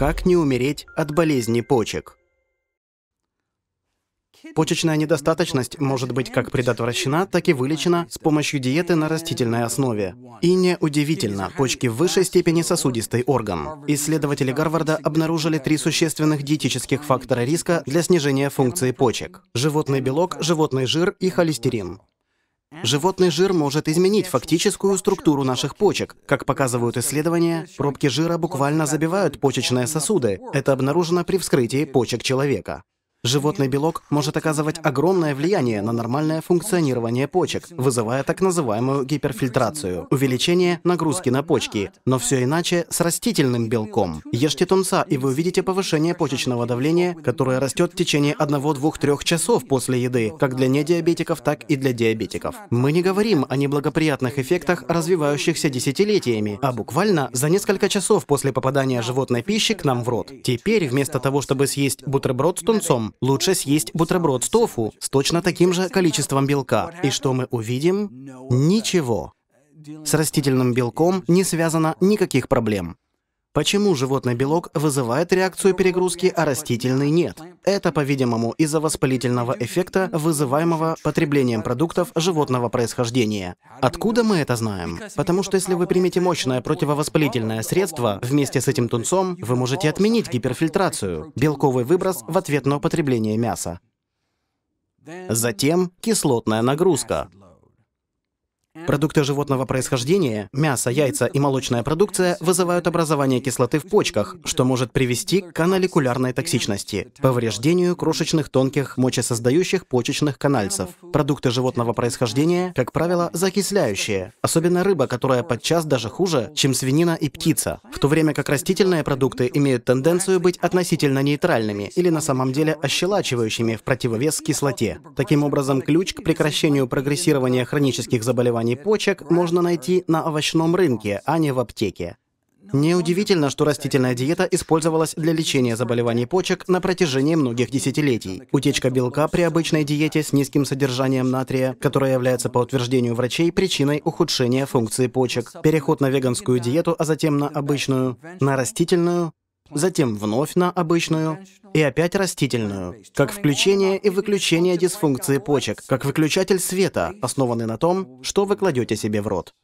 Как не умереть от болезни почек? Почечная недостаточность может быть как предотвращена, так и вылечена с помощью диеты на растительной основе. И неудивительно, почки в высшей степени сосудистый орган. Исследователи Гарварда обнаружили три существенных диетических фактора риска для снижения функции почек. Животный белок, животный жир и холестерин. Животный жир может изменить фактическую структуру наших почек. Как показывают исследования, пробки жира буквально забивают почечные сосуды. Это обнаружено при вскрытии почек человека. Животный белок может оказывать огромное влияние на нормальное функционирование почек, вызывая так называемую гиперфильтрацию, увеличение нагрузки на почки. Но все иначе с растительным белком. Ешьте тунца, и вы увидите повышение почечного давления, которое растет в течение 1 2 трех часов после еды, как для недиабетиков, так и для диабетиков. Мы не говорим о неблагоприятных эффектах, развивающихся десятилетиями, а буквально за несколько часов после попадания животной пищи к нам в рот. Теперь вместо того, чтобы съесть бутерброд с тунцом, Лучше съесть бутерброд с тофу с точно таким же количеством белка. И что мы увидим? Ничего. С растительным белком не связано никаких проблем. Почему животный белок вызывает реакцию перегрузки, а растительный нет? Это, по-видимому, из-за воспалительного эффекта, вызываемого потреблением продуктов животного происхождения. Откуда мы это знаем? Потому что если вы примете мощное противовоспалительное средство вместе с этим тунцом, вы можете отменить гиперфильтрацию, белковый выброс в ответ на употребление мяса. Затем кислотная нагрузка. Продукты животного происхождения, мясо, яйца и молочная продукция вызывают образование кислоты в почках, что может привести к каналекулярной токсичности, повреждению крошечных тонких мочесоздающих почечных канальцев. Продукты животного происхождения, как правило, закисляющие, особенно рыба, которая подчас даже хуже, чем свинина и птица, в то время как растительные продукты имеют тенденцию быть относительно нейтральными или на самом деле ощелачивающими в противовес кислоте. Таким образом, ключ к прекращению прогрессирования хронических заболеваний почек можно найти на овощном рынке, а не в аптеке. Неудивительно, что растительная диета использовалась для лечения заболеваний почек на протяжении многих десятилетий. Утечка белка при обычной диете с низким содержанием натрия, которая является по утверждению врачей причиной ухудшения функции почек. Переход на веганскую диету, а затем на обычную, на растительную, затем вновь на обычную, и опять растительную, как включение и выключение дисфункции почек, как выключатель света, основанный на том, что вы кладете себе в рот.